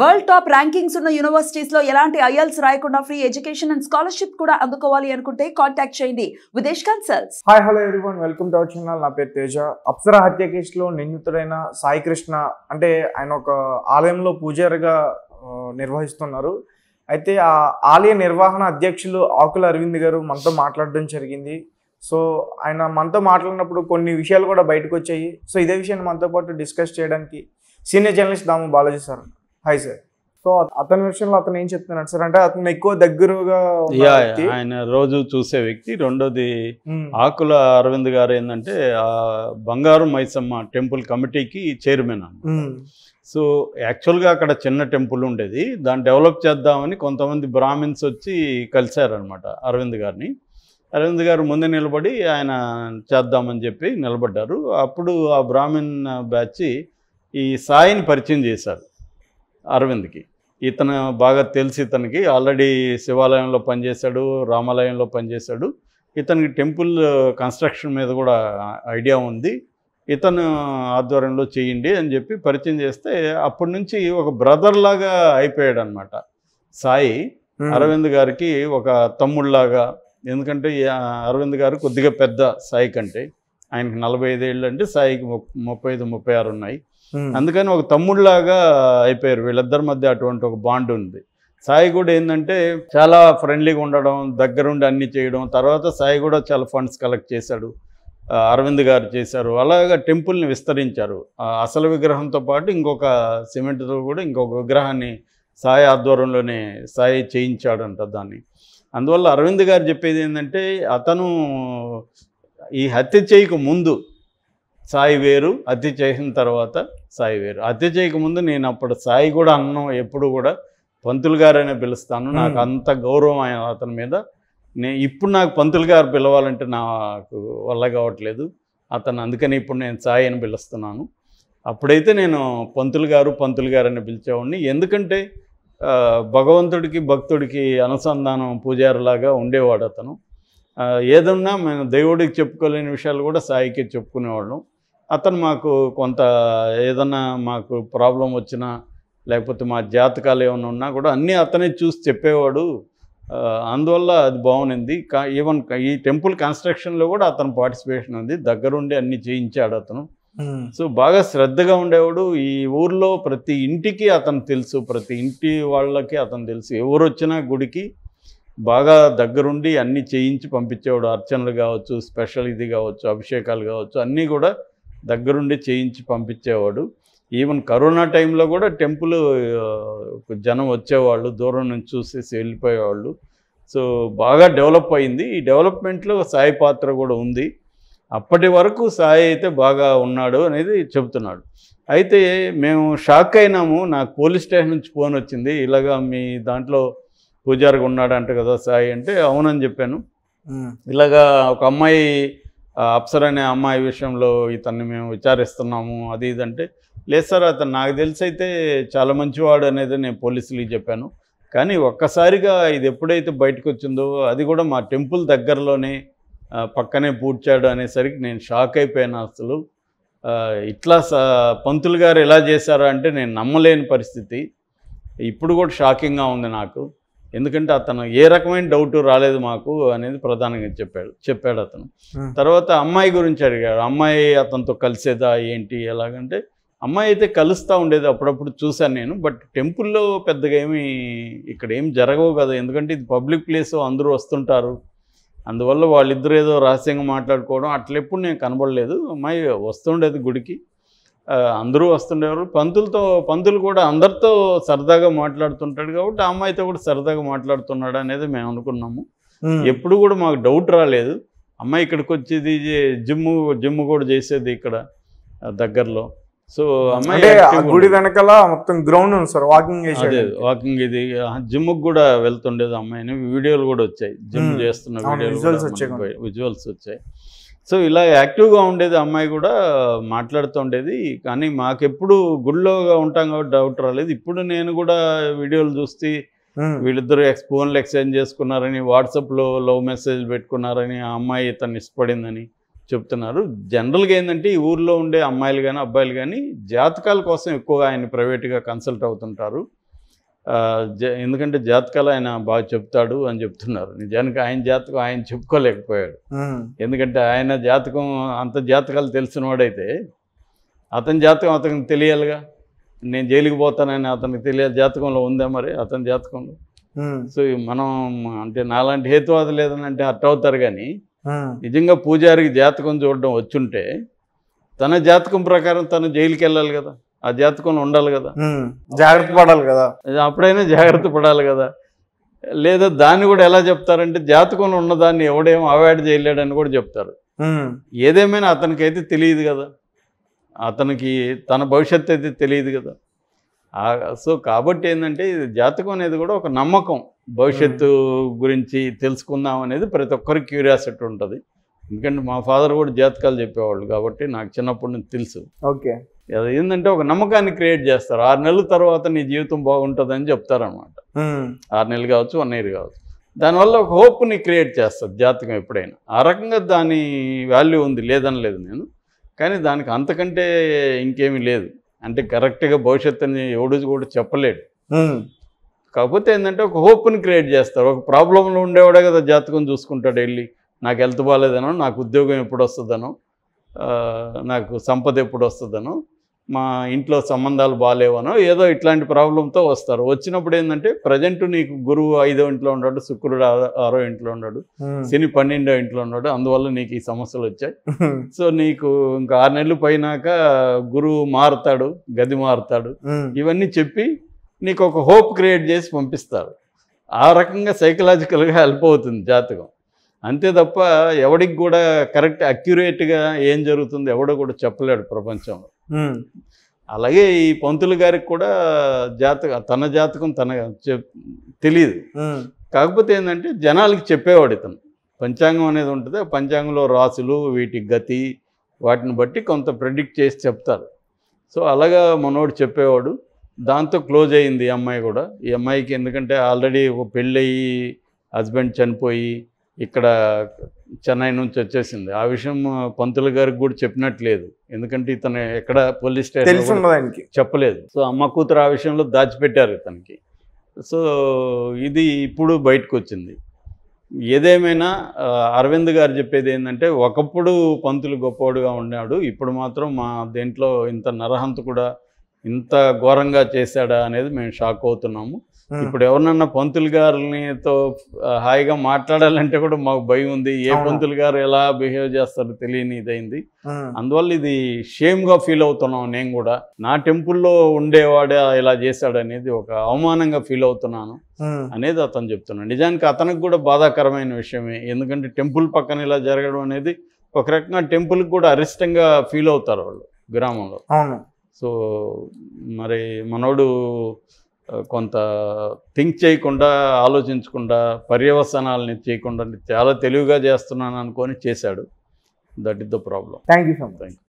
World top rankings ఉన్న యూనివర్సిటీస్లో ఎలాంటి IELTS రాయకుండా ఫ్రీ ఎడ్యుకేషన్ అండ్ స్కాలర్షిప్ కూడా అందుకోవాలి అనుకుంటే కాంటాక్ట్ చేయండి Videsh consults hi hello everyone welcome to our channel నా పేరు తేజ అప్సరా హత్య కేసులో నిందితుడైన సాయి కృష్ణ అంటే ఆయన ఒక ఆలయంలో పూజారిగా నిర్వహిస్తున్నారు అయితే ఆ ఆలయ నిర్వహణ అధ్యక్షులు ఆకుల అరవింద్ గారు మనతో మాట్లాడడం జరిగింది సో ఆయన మనతో మాట్లాడినప్పుడు కొన్ని విషయాలు కూడా బయటకు వచ్చాయి సో ఇదే విషయాన్ని మనతో పాటు డిస్కస్ చేయడానికి senior journalist Damu Balaji sir hi sir so అతని విషయంలో అతను ఏం చెప్తున్నాడు సార్ అంటే అతను ఎక్కువ దగ్గరగా ఆయన రోజు చూసే వ్యక్తి రెండోది hmm. ఆకుల అరవింద్ గారు ఏంటంటే బంగారు మైసమ్మ టెంపుల్ కమిటీకి చైర్మన్ hmm. సో యాక్చువల్గా అక్కడ చిన్న టెంపుల్ ఉండేది దాన్ని డెవలప్ చేద్దామని కొంతమంది బ్రాహ్మిన్స్ వచ్చి కలిశారనమాట అరవింద్ గారిని అరవింద్ గారు ముందే నిలబడి ఆయన చేద్దామని చెప్పి నిలబడ్డారు అప్పుడు ఆ బ్రాహ్మిన్ బ్యాచ్ ఈ సాయిని పరిచయం చేశారు అరవింద్కి ఇతను బాగా తెలిసి ఇతనికి ఆల్రెడీ శివాలయంలో పనిచేశాడు రామాలయంలో పనిచేశాడు ఇతనికి టెంపుల్ కన్స్ట్రక్షన్ మీద కూడా ఐడియా ఉంది ఇతను ఆధ్వర్యంలో చేయండి అని చెప్పి పరిచయం చేస్తే అప్పటి నుంచి ఒక బ్రదర్ లాగా అయిపోయాడు అనమాట సాయి అరవింద్ గారికి ఒక తమ్ముళ్ళలాగా ఎందుకంటే అరవింద్ గారు కొద్దిగా పెద్ద సాయి కంటే ఆయనకి నలభై ఐదేళ్ళు అంటే సాయికి ముప్పై ఐదు ముప్పై ఆరు ఉన్నాయి Hmm. అందుకని ఒక తమ్ముళ్లాగా అయిపోయారు వీళ్ళిద్దరి మధ్య అటువంటి ఒక బాండ్ ఉంది సాయి కూడా ఏంటంటే చాలా ఫ్రెండ్లీగా ఉండడం దగ్గరుండి అన్ని చేయడం తర్వాత సాయి కూడా చాలా ఫండ్స్ కలెక్ట్ చేశాడు అరవింద్ గారు చేశారు అలాగా టెంపుల్ని విస్తరించారు అసలు విగ్రహంతో పాటు ఇంకొక సిమెంట్తో కూడా ఇంకొక విగ్రహాన్ని సాయి ఆధ్వర్యంలోనే సాయి చేయించాడంట దాన్ని అందువల్ల అరవింద్ గారు చెప్పేది ఏంటంటే అతను ఈ హత్య చేయక ముందు సాయి వేరు అతి చేసిన తర్వాత సాయి వేరు అతి చేయకముందు నేను అప్పుడు సాయి కూడా అన్నం ఎప్పుడు కూడా పంతులు గారనే పిలుస్తాను నాకు అంత గౌరవం ఆయన అతని మీద నేను ఇప్పుడు నాకు పంతులు గారు పిలవాలంటే నాకు వల్ల కావట్లేదు అతను అందుకని ఇప్పుడు నేను సాయి అని పిలుస్తున్నాను అప్పుడైతే నేను పంతులు గారు పంతులు గారు అని పిలిచేవాడిని ఎందుకంటే భగవంతుడికి భక్తుడికి అనుసంధానం పూజారిలాగా ఉండేవాడు అతను ఏదన్నా మేము దేవుడికి చెప్పుకోలేని విషయాలు కూడా సాయికి చెప్పుకునేవాళ్ళం అతను మాకు కొంత ఏదన్నా మాకు ప్రాబ్లం వచ్చినా లేకపోతే మా జాతకాలు ఏమైనా ఉన్నా కూడా అన్నీ అతనే చూసి చెప్పేవాడు అందువల్ల అది బాగునింది కా ఈవెన్ ఈ టెంపుల్ కన్స్ట్రక్షన్లో కూడా అతను పార్టిసిపేషన్ ఉంది దగ్గరుండి అన్నీ చేయించాడు అతను సో బాగా శ్రద్ధగా ఉండేవాడు ఈ ఊర్లో ప్రతి ఇంటికి అతను తెలుసు ప్రతి ఇంటి వాళ్ళకి అతను తెలుసు ఎవరు వచ్చినా గుడికి బాగా దగ్గరుండి అన్నీ చేయించి పంపించేవాడు అర్చనలు కావచ్చు స్పెషల్ ఇది కావచ్చు అభిషేకాలు కావచ్చు అన్నీ కూడా దగ్గరుండి చేయించి పంపించేవాడు ఈవెన్ కరోనా టైంలో కూడా టెంపుల్ జనం వచ్చేవాళ్ళు దూరం నుంచి చూసేసి వెళ్ళిపోయేవాళ్ళు సో బాగా డెవలప్ అయింది ఈ డెవలప్మెంట్లో సాయి పాత్ర కూడా ఉంది అప్పటి వరకు సాయి అయితే బాగా ఉన్నాడు అనేది చెబుతున్నాడు అయితే మేము షాక్ అయినాము నాకు పోలీస్ స్టేషన్ నుంచి ఫోన్ వచ్చింది ఇలాగా మీ దాంట్లో పూజారిగా ఉన్నాడంట కదా సాయి అంటే అవునని చెప్పాను ఇలాగా ఒక అమ్మాయి అప్సర్ అనే అమ్మాయి విషయంలో ఇతన్ని మేము విచారిస్తున్నాము అది ఇదంటే లేదు సార్ అతను నాకు తెలిసి అయితే చాలా మంచివాడు అనేది నేను పోలీసులకి చెప్పాను కానీ ఒక్కసారిగా ఇది ఎప్పుడైతే బయటకు వచ్చిందో అది కూడా మా టెంపుల్ దగ్గరలోనే పక్కనే పూడ్చాడు అనేసరికి నేను షాక్ అయిపోయాను అసలు ఇట్లా పంతులు గారు ఎలా చేశారా అంటే నేను నమ్మలేని పరిస్థితి ఇప్పుడు కూడా షాకింగ్గా ఉంది నాకు ఎందుకంటే అతను ఏ రకమైన డౌట్ రాలేదు మాకు అనేది ప్రధానంగా చెప్పాడు చెప్పాడు అతను తర్వాత అమ్మాయి గురించి అడిగాడు అమ్మాయి అతనితో కలిసేదా ఏంటి ఎలాగంటే అమ్మాయి అయితే కలుస్తూ ఉండేది అప్పుడప్పుడు చూశాను నేను బట్ టెంపుల్లో పెద్దగా ఏమి ఇక్కడ ఏం జరగవు కదా ఎందుకంటే ఇది పబ్లిక్ ప్లేస్ అందరూ వస్తుంటారు అందువల్ల వాళ్ళిద్దరు ఏదో రహస్యంగా మాట్లాడుకోవడం అట్లెప్పుడు నేను కనబడలేదు అమ్మాయి వస్తుండేది గుడికి అందరూ వస్తుండేవారు పంతులతో పంతులు కూడా అందరితో సరదాగా మాట్లాడుతుంటాడు కాబట్టి ఆ అమ్మాయితో కూడా సరదాగా మాట్లాడుతున్నాడు అనేది మేము అనుకున్నాము ఎప్పుడు కూడా మాకు డౌట్ రాలేదు అమ్మాయి ఇక్కడికి వచ్చేది జిమ్ జిమ్ కూడా చేసేది ఇక్కడ దగ్గరలో సో అమ్మాయి గుడి వెనకాల మొత్తం గ్రౌండ్ ఉంది సార్ వాకింగ్ వాకింగ్ ఇది జిమ్ కూడా వెళ్తుండేది అమ్మాయిని వీడియోలు కూడా వచ్చాయి జిమ్ చేస్తున్న వీడియోలు విజువల్స్ వచ్చాయి సో ఇలా యాక్టివ్గా ఉండేది అమ్మాయి కూడా మాట్లాడుతుండేది కానీ మాకెప్పుడు గుళ్ళోగా ఉంటాం కాబట్టి డౌట్ రాలేదు ఇప్పుడు నేను కూడా వీడియోలు చూస్తే వీళ్ళిద్దరు ఎక్స్ ఫోన్లు ఎక్స్చేంజ్ చేసుకున్నారని వాట్సాప్లో లవ్ మెసేజ్ పెట్టుకున్నారని ఆ అమ్మాయి ఇతను ఇష్టపడిందని చెప్తున్నారు జనరల్గా ఏంటంటే ఈ ఊర్లో ఉండే అమ్మాయిలు కానీ అబ్బాయిలు కానీ జాతకాల కోసం ఎక్కువగా ఆయన ప్రైవేట్గా కన్సల్ట్ అవుతుంటారు ఎందుకంటే జాతకాలు ఆయన బాగా చెప్తాడు అని చెప్తున్నారు నిజానికి ఆయన జాతకం ఆయన చెప్పుకోలేకపోయాడు ఎందుకంటే ఆయన జాతకం అంత జాతకాలు తెలిసిన వాడైతే అతని జాతకం అతనికి తెలియాలిగా నేను జైలుకి పోతానని అతనికి తెలియాలి జాతకంలో ఉందా మరి అతని జాతకంలో సో మనం అంటే నాలాంటి హేతువాద లేదని అంటే అట్ అవుతారు కానీ నిజంగా పూజారికి జాతకం చూడడం వచ్చుంటే తన జాతకం ప్రకారం తను జైలుకి వెళ్ళాలి కదా ఆ జాతకం ఉండాలి కదా జాగ్రత్త పడాలి కదా అప్పుడైనా జాగ్రత్త పడాలి కదా లేదా దాన్ని కూడా ఎలా చెప్తారంటే జాతకంలో ఉన్నదాన్ని ఎవడేమో అవాయిడ్ చేయలేడని కూడా చెప్తారు ఏదేమైనా అతనికైతే తెలియదు కదా అతనికి తన భవిష్యత్తు అయితే తెలియదు కదా సో కాబట్టి ఏంటంటే జాతకం అనేది కూడా ఒక నమ్మకం భవిష్యత్తు గురించి తెలుసుకుందాం అనేది ప్రతి ఒక్కరి క్యూరియాసిటీ ఉంటుంది ఎందుకంటే మా ఫాదర్ కూడా జాతకాలు చెప్పేవాళ్ళు కాబట్టి నాకు చిన్నప్పటి నుంచి తెలుసు ఓకే ఏంటంటే ఒక నమ్మకాన్ని క్రియేట్ చేస్తారు ఆరు నెలల తర్వాత నీ జీవితం బాగుంటుందని చెప్తారనమాట ఆరు నెలలు కావచ్చు వన్ ఇయర్ కావచ్చు దానివల్ల ఒక హోప్ని క్రియేట్ చేస్తారు జాతకం ఎప్పుడైనా ఆ రకంగా దాని వాల్యూ ఉంది లేదనలేదు నేను కానీ దానికి అంతకంటే ఇంకేమీ లేదు అంటే కరెక్ట్గా భవిష్యత్తుని ఎవడు కూడా చెప్పలేడు కాకపోతే ఏంటంటే ఒక హోప్ని క్రియేట్ చేస్తారు ఒక ప్రాబ్లంలో ఉండేవాడే కదా జాతకం చూసుకుంటాడు వెళ్ళి నాకు హెల్త్ బాగాలేదనో నాకు ఉద్యోగం ఎప్పుడు వస్తుందనో నాకు సంపద ఎప్పుడు వస్తుందనో మా ఇంట్లో సంబంధాలు బాగాలేవనో ఏదో ఇట్లాంటి ప్రాబ్లంతో వస్తారు వచ్చినప్పుడు ఏంటంటే ప్రజెంట్ నీకు గురువు ఐదో ఇంట్లో ఉన్నాడు శుక్రుడు ఆరో ఇంట్లో ఉన్నాడు శని పన్నెండో ఇంట్లో ఉన్నాడు అందువల్ల నీకు ఈ సమస్యలు వచ్చాయి సో నీకు ఇంకా ఆరు నెలలు పోయినాక గురువు మారుతాడు గది మారుతాడు ఇవన్నీ చెప్పి నీకు ఒక హోప్ క్రియేట్ చేసి పంపిస్తారు ఆ రకంగా సైకలాజికల్గా హెల్ప్ అవుతుంది జాతకం అంతే తప్ప ఎవడికి కూడా కరెక్ట్ అక్యురేట్గా ఏం జరుగుతుంది ఎవడో కూడా చెప్పలేడు ప్రపంచంలో అలాగే ఈ పంతులు గారికి కూడా జాతక తన జాతకం తన తెలియదు కాకపోతే ఏంటంటే జనాలకి చెప్పేవాడు ఇతను పంచాంగం అనేది ఉంటుంది ఆ పంచాంగంలో రాసులు వీటి గతి వాటిని బట్టి కొంత ప్రెడిక్ట్ చేసి చెప్తారు సో అలాగా మనోడు చెప్పేవాడు దాంతో క్లోజ్ అయింది అమ్మాయి కూడా ఈ అమ్మాయికి ఎందుకంటే ఆల్రెడీ ఒక పెళ్ళయి హస్బెండ్ చనిపోయి ఇక్కడ చెన్నై నుంచి వచ్చేసింది ఆ విషయం పంతులు గారికి కూడా చెప్పినట్లేదు ఎందుకంటే ఇతను ఎక్కడ పోలీస్ స్టేషన్ చెప్పలేదు సో అమ్మ కూతురు ఆ విషయంలో దాచిపెట్టారు ఇతనికి సో ఇది ఇప్పుడు బయటకు వచ్చింది ఏదేమైనా అరవింద్ గారు చెప్పేది ఏంటంటే ఒకప్పుడు పంతులు గొప్పవాడుగా ఉన్నాడు ఇప్పుడు మాత్రం మా దేంట్లో ఇంత నరహంత కూడా ఇంత ఘోరంగా చేశాడా అనేది మేము షాక్ అవుతున్నాము ఇప్పుడు ఎవరినన్నా పంతులు గారితో హాయిగా మాట్లాడాలంటే కూడా మాకు భయం ఉంది ఏ పంతులు గారు ఎలా బిహేవ్ చేస్తారో తెలియని ఇదైంది అందువల్ల ఇది షేమ్గా ఫీల్ అవుతున్నాం నేను కూడా నా టెంపుల్లో ఉండేవాడే ఇలా చేశాడనేది ఒక అవమానంగా ఫీల్ అవుతున్నాను అనేది అతను చెప్తున్నాను నిజానికి అతనికి కూడా బాధాకరమైన విషయమే ఎందుకంటే టెంపుల్ పక్కన ఇలా జరగడం అనేది ఒక రకంగా టెంపుల్కి కూడా అరిష్టంగా ఫీల్ అవుతారు వాళ్ళు గ్రామంలో సో మరి మనోడు కొంత థింక్ చేయకుండా ఆలోచించకుండా పర్యవసనాలని చేయకుండా చాలా తెలివిగా చేస్తున్నాను అనుకొని చేశాడు that is the problem thank you so much